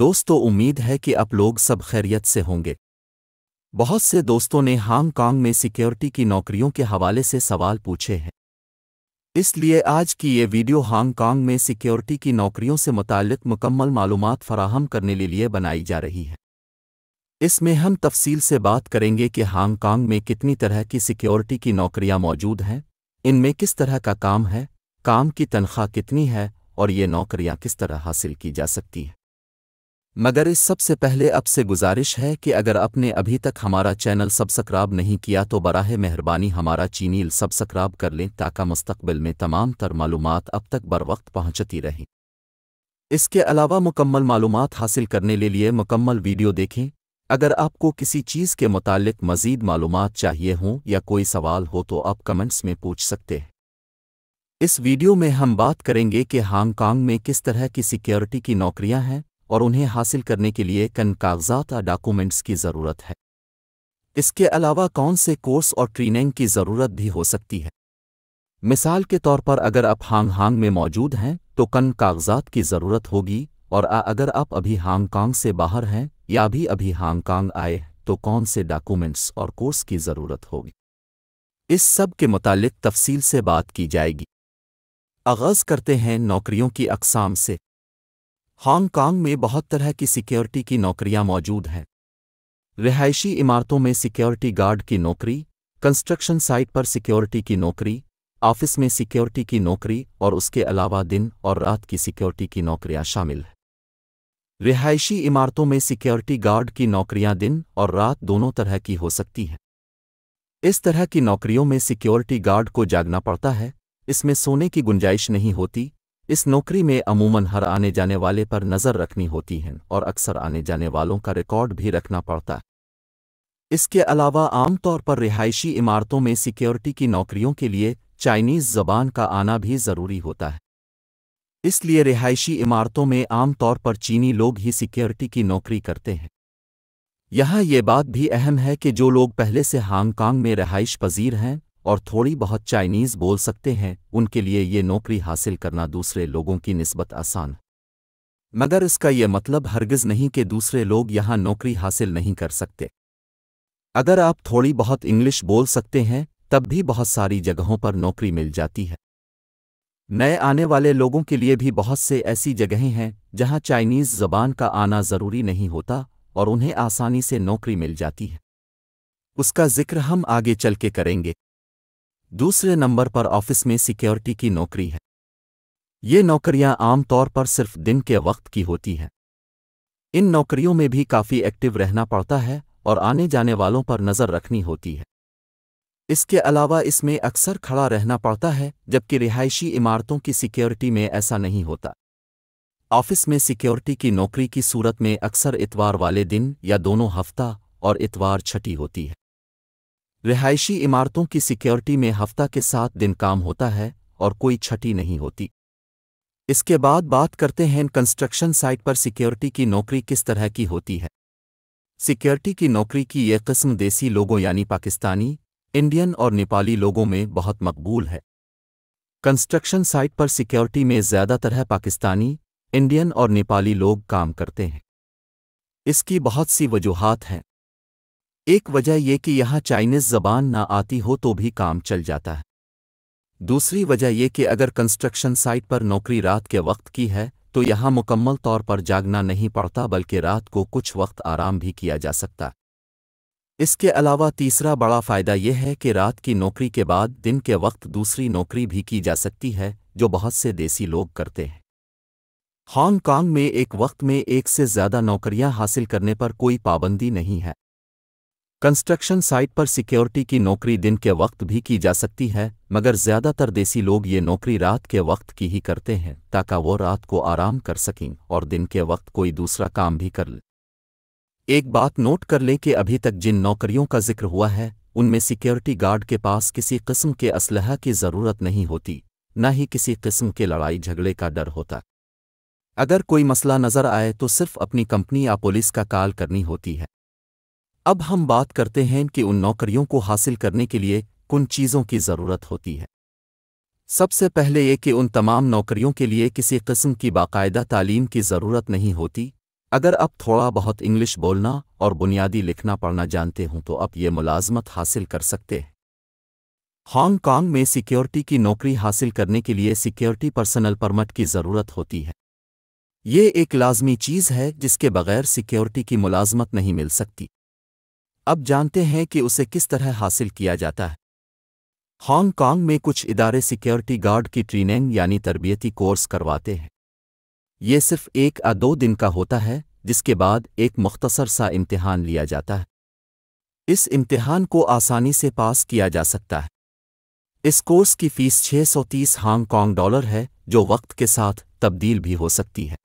दोस्तों उम्मीद है कि आप लोग सब खैरियत से होंगे बहुत से दोस्तों ने हांगकांग में सिक्योरिटी की नौकरियों के हवाले से सवाल पूछे हैं इसलिए आज की ये वीडियो हांगकांग में सिक्योरिटी की नौकरियों से मुतलक मुकम्मल मालूम फराहम करने के लिए बनाई जा रही है इसमें हम तफसील से बात करेंगे कि हांगकांग में कितनी तरह की सिक्योरिटी की नौकरियां मौजूद हैं इनमें किस तरह का काम है काम की तनख्वाह कितनी है और ये नौकरियां किस तरह हासिल की जा सकती हैं मगर इस सबसे पहले अब से गुजारिश है कि अगर आपने अभी तक हमारा चैनल सब्सक्राइब नहीं किया तो बराह मेहरबानी हमारा चीनील सब्सक्राइब कर लें ताकि मुस्तबिल में तमाम तर मालूम अब तक बर वक्त पहुँचती रहें इसके अलावा मुकम्मल मालूम हासिल करने के लिए मुकम्मल वीडियो देखें अगर आपको किसी चीज़ के मुतालिक मज़ीद मालूम चाहिए हों या कोई सवाल हो तो आप कमेंट्स में पूछ सकते हैं इस वीडियो में हम बात करेंगे कि हांगकांग में किस तरह की सिक्योरिटी की नौकरियां हैं और उन्हें हासिल करने के लिए कन कागजात या डॉक्यूमेंट्स की ज़रूरत है इसके अलावा कौन से कोर्स और ट्रेनिंग की ज़रूरत भी हो सकती है मिसाल के तौर पर अगर आप हांग हांग में मौजूद हैं तो कन कागजात की ज़रूरत होगी और आ अगर आप अभी हांगकांग से बाहर हैं या भी अभी हांगकांग आए तो कौन से डॉक्यूमेंट्स और कोर्स की ज़रूरत होगी इस सब के मुतालिक तफसील से बात की जाएगी आगाज़ करते हैं नौकरियों की अकसाम से हांगकांग में बहुत तरह की सिक्योरिटी की नौकरियां मौजूद हैं रिहायशी इमारतों में सिक्योरिटी गार्ड की नौकरी कंस्ट्रक्शन साइट पर सिक्योरिटी की नौकरी ऑफिस में सिक्योरिटी की नौकरी और उसके अलावा दिन और रात की सिक्योरिटी की नौकरियां शामिल हैं रिहायशी इमारतों में सिक्योरिटी गार्ड की नौकरियां दिन और रात दोनों तरह की हो सकती हैं इस तरह की नौकरियों में सिक्योरिटी गार्ड को जागना पड़ता है इसमें सोने की गुंजाइश नहीं होती इस नौकरी में अमूमन हर आने जाने वाले पर नज़र रखनी होती है और अक्सर आने जाने वालों का रिकॉर्ड भी रखना पड़ता है इसके अलावा आमतौर पर रिहायशी इमारतों में सिक्योरिटी की नौकरियों के लिए चाइनीज़ ज़बान का आना भी ज़रूरी होता है इसलिए रिहायशी इमारतों में आमतौर पर चीनी लोग ही सिक्योरिटी की नौकरी करते हैं यहाँ ये बात भी अहम है कि जो लोग पहले से हांगकांग में रहाइश पजीर हैं और थोड़ी बहुत चाइनीज़ बोल सकते हैं उनके लिए ये नौकरी हासिल करना दूसरे लोगों की नस्बत आसान मगर इसका यह मतलब हरगिज़ नहीं कि दूसरे लोग यहाँ नौकरी हासिल नहीं कर सकते अगर आप थोड़ी बहुत इंग्लिश बोल सकते हैं तब भी बहुत सारी जगहों पर नौकरी मिल जाती है नए आने वाले लोगों के लिए भी बहुत से ऐसी जगहें हैं जहां चाइनीज़ ज़बान का आना ज़रूरी नहीं होता और उन्हें आसानी से नौकरी मिल जाती है उसका जिक्र हम आगे चल के करेंगे दूसरे नंबर पर ऑफिस में सिक्योरिटी की नौकरी है ये नौकरियां आमतौर पर सिर्फ दिन के वक्त की होती हैं इन नौकरियों में भी काफ़ी एक्टिव रहना पड़ता है और आने जाने वालों पर नज़र रखनी होती है इसके अलावा इसमें अक्सर खड़ा रहना पड़ता है जबकि रिहायशी इमारतों की सिक्योरिटी में ऐसा नहीं होता ऑफिस में सिक्योरिटी की नौकरी की सूरत में अक्सर इतवार वाले दिन या दोनों हफ्ता और इतवार छठी होती है रिहायशी इमारतों की सिक्योरिटी में हफ्ता के सात दिन काम होता है और कोई छठी नहीं होती इसके बाद बात करते हैं कंस्ट्रक्शन साइट पर सिक्योरिटी की नौकरी किस तरह की होती है सिक्योरिटी की नौकरी की यह किस्म देसी लोगों यानी पाकिस्तानी इंडियन और नेपाली लोगों में बहुत मकबूल है कंस्ट्रक्शन साइट पर सिक्योरिटी में ज़्यादातर है पाकिस्तानी इंडियन और नेपाली लोग काम करते हैं इसकी बहुत सी वजूहत हैं एक वजह ये कि यहाँ चाइनीज़ ज़बान ना आती हो तो भी काम चल जाता है दूसरी वजह ये कि अगर कंस्ट्रक्शन साइट पर नौकरी रात के वक्त की है तो यहाँ मुकम्मल तौर पर जागना नहीं पड़ता बल्कि रात को कुछ वक्त आराम भी किया जा सकता इसके अलावा तीसरा बड़ा फ़ायदा यह है कि रात की नौकरी के बाद दिन के वक्त दूसरी नौकरी भी की जा सकती है जो बहुत से देसी लोग करते हैं हांगकांग में एक वक्त में एक से ज़्यादा नौकरियां हासिल करने पर कोई पाबंदी नहीं है कंस्ट्रक्शन साइट पर सिक्योरिटी की नौकरी दिन के वक्त भी की जा सकती है मगर ज़्यादातर देसी लोग ये नौकरी रात के वक्त की ही करते हैं ताकि वो रात को आराम कर सकें और दिन के वक्त कोई दूसरा काम भी कर लें एक बात नोट कर लें कि अभी तक जिन नौकरियों का जिक्र हुआ है उनमें सिक्योरिटी गार्ड के पास किसी किस्म के असलहा की ज़रूरत नहीं होती न ही किसी किस्म के लड़ाई झगड़े का डर होता अगर कोई मसला नज़र आए तो सिर्फ अपनी कंपनी या पुलिस का कॉल करनी होती है अब हम बात करते हैं कि उन नौकरियों को हासिल करने के लिए किन चीज़ों की ज़रूरत होती है सबसे पहले ये कि उन तमाम नौकरियों के लिए किसी कस्म की बाकायदा तालीम की ज़रूरत नहीं होती अगर आप थोड़ा बहुत इंग्लिश बोलना और बुनियादी लिखना पढ़ना जानते हों तो आप ये मुलाजमत हासिल कर सकते हैं हांगकांग में सिक्योरिटी की नौकरी हासिल करने के लिए सिक्योरिटी पर्सनल परमिट की ज़रूरत होती है ये एक लाजमी चीज़ है जिसके बगैर सिक्योरिटी की मुलाजमत नहीं मिल सकती अब जानते हैं कि उसे किस तरह हासिल किया जाता है हांगकांग में कुछ इदारे सिक्योरिटी गार्ड की ट्रेनिंग यानी तरबियती कोर्स करवाते हैं ये सिर्फ एक या दो दिन का होता है जिसके बाद एक मुख्तसर सा इम्तिहान लिया जाता है इस इम्तिहान को आसानी से पास किया जा सकता है इस कोर्स की फीस 630 हांगकांग डॉलर है जो वक्त के साथ तब्दील भी हो सकती है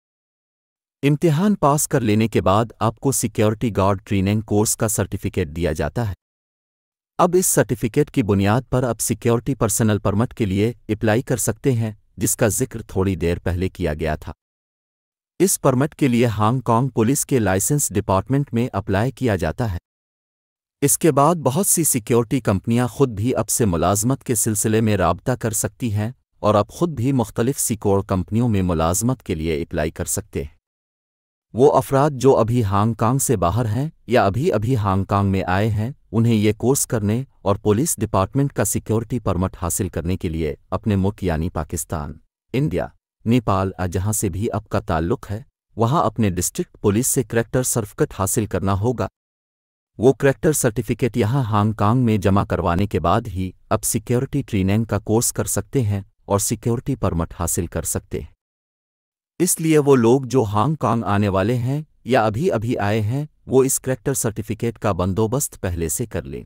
इम्तिहान पास कर लेने के बाद आपको सिक्योरिटी गार्ड ट्रेनिंग कोर्स का सर्टिफिकेट दिया जाता है अब इस सर्टिफिकेट की बुनियाद पर आप सिक्योरिटी पर्सनल परमिट के लिए अप्लाई कर सकते हैं जिसका जिक्र थोड़ी देर पहले किया गया था इस परमिट के लिए हांगकांग पुलिस के लाइसेंस डिपार्टमेंट में अप्लाई किया जाता है इसके बाद बहुत सी सिक्योरिटी कंपनियां खुद भी अब से मुलाजमत के सिलसिले में रबता कर सकती हैं और आप खुद भी मुख्तलिफ सिक्योर कंपनियों में मुलाजमत के लिए अप्लाई कर सकते हैं वो अफराद जो अभी हांगकांग से बाहर हैं या अभी अभी हांगकांग में आए हैं उन्हें ये कोर्स करने और पुलिस डिपार्टमेंट का सिक्योरिटी परमट हासिल करने के लिए अपने मुल्क यानी पाकिस्तान इंडिया नेपाल जहां से भी आपका ताल्लुक है वहां अपने डिस्ट्रिक्ट पुलिस से करैक्टर सर्टिफिकेट हासिल करना होगा वो करैक्टर सर्टिफिकेट यहाँ हांगकांग में जमा करवाने के बाद ही अब सिक्योरिटी ट्रेनिंग का कोर्स कर सकते हैं और सिक्योरिटी परमट हासिल कर सकते हैं इसलिए वो लोग जो हांगकांग आने वाले हैं या अभी अभी आए हैं वो इस करेक्टर सर्टिफिकेट का बंदोबस्त पहले से कर लें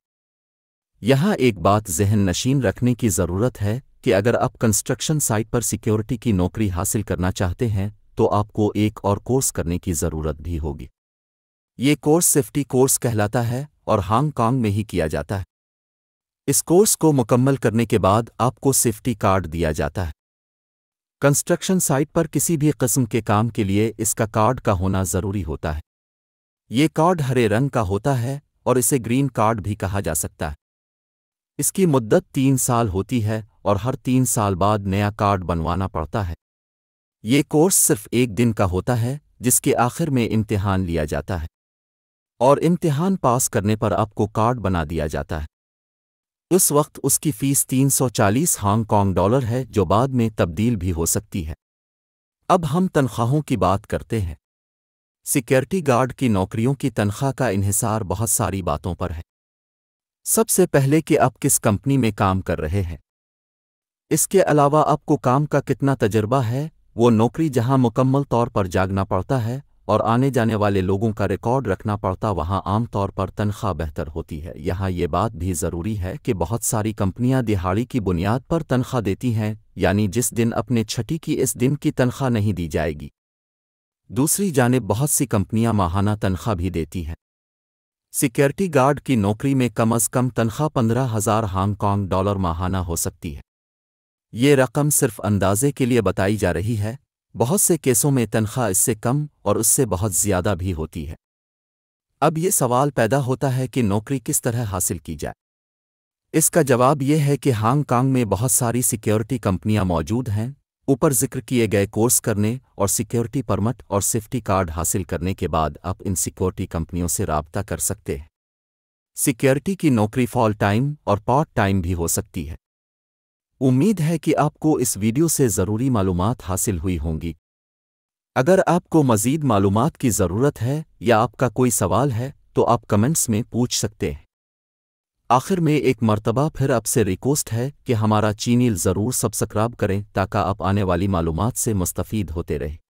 यहां एक बात जहन नशीन रखने की ज़रूरत है कि अगर आप कंस्ट्रक्शन साइट पर सिक्योरिटी की नौकरी हासिल करना चाहते हैं तो आपको एक और कोर्स करने की ज़रूरत भी होगी ये कोर्स सेफ्टी कोर्स कहलाता है और हांगकांग में ही किया जाता है इस कोर्स को मुकम्मल करने के बाद आपको सेफ्टी कार्ड दिया जाता है कंस्ट्रक्शन साइट पर किसी भी किस्म के काम के लिए इसका कार्ड का होना ज़रूरी होता है ये कार्ड हरे रंग का होता है और इसे ग्रीन कार्ड भी कहा जा सकता है इसकी मुद्दत तीन साल होती है और हर तीन साल बाद नया कार्ड बनवाना पड़ता है ये कोर्स सिर्फ एक दिन का होता है जिसके आखिर में इम्तिहान लिया जाता है और इम्तिहान पास करने पर आपको कार्ड बना दिया जाता है उस वक्त उसकी फीस 340 हांगकॉन्ग डॉलर है जो बाद में तब्दील भी हो सकती है अब हम तनख्वाहों की बात करते हैं सिक्योरिटी गार्ड की नौकरियों की तनख्वाह का इन्हिसार बहुत सारी बातों पर है सबसे पहले कि आप किस कंपनी में काम कर रहे हैं इसके अलावा आपको काम का कितना तजर्बा है वो नौकरी जहां मुकम्मल तौर पर जागना पड़ता है और आने जाने वाले लोगों का रिकॉर्ड रखना पड़ता वहां आमतौर पर तनख्वाह बेहतर होती है यहां ये बात भी ज़रूरी है कि बहुत सारी कंपनियां दिहाड़ी की बुनियाद पर तनख्वाह देती हैं यानी जिस दिन अपने छठी की इस दिन की तनख्वाह नहीं दी जाएगी दूसरी जानब बहुत सी कंपनियां माहाना तनख्वाह भी देती हैं सिक्योरिटी गार्ड की नौकरी में कम अज़ कम तनख्वाह पंद्रह हज़ार हांगकॉन्ग डॉलर माहाना हो सकती है ये रकम सिर्फ अंदाजे के लिए बताई जा रही है बहुत से केसों में तनख्वाह इससे कम और उससे बहुत ज़्यादा भी होती है अब ये सवाल पैदा होता है कि नौकरी किस तरह हासिल की जाए इसका जवाब यह है कि हांगकांग में बहुत सारी सिक्योरिटी कंपनियां मौजूद हैं ऊपर जिक्र किए गए कोर्स करने और सिक्योरिटी परमट और सेफ्टी कार्ड हासिल करने के बाद आप इन सिक्योरिटी कंपनियों से रबता कर सकते हैं सिक्योरिटी की नौकरी फॉल टाइम और पार्ट टाइम भी हो सकती है उम्मीद है कि आपको इस वीडियो से ज़रूरी मालूम हासिल हुई होंगी अगर आपको मज़ीद मालूम की ज़रूरत है या आपका कोई सवाल है तो आप कमेंट्स में पूछ सकते हैं आखिर में एक मर्तबा फिर आपसे रिक्वेस्ट है कि हमारा चीनील ज़रूर सब्सक्राइब करें ताकि आप आने वाली मालूम से मुस्तफ़ीद होते रहें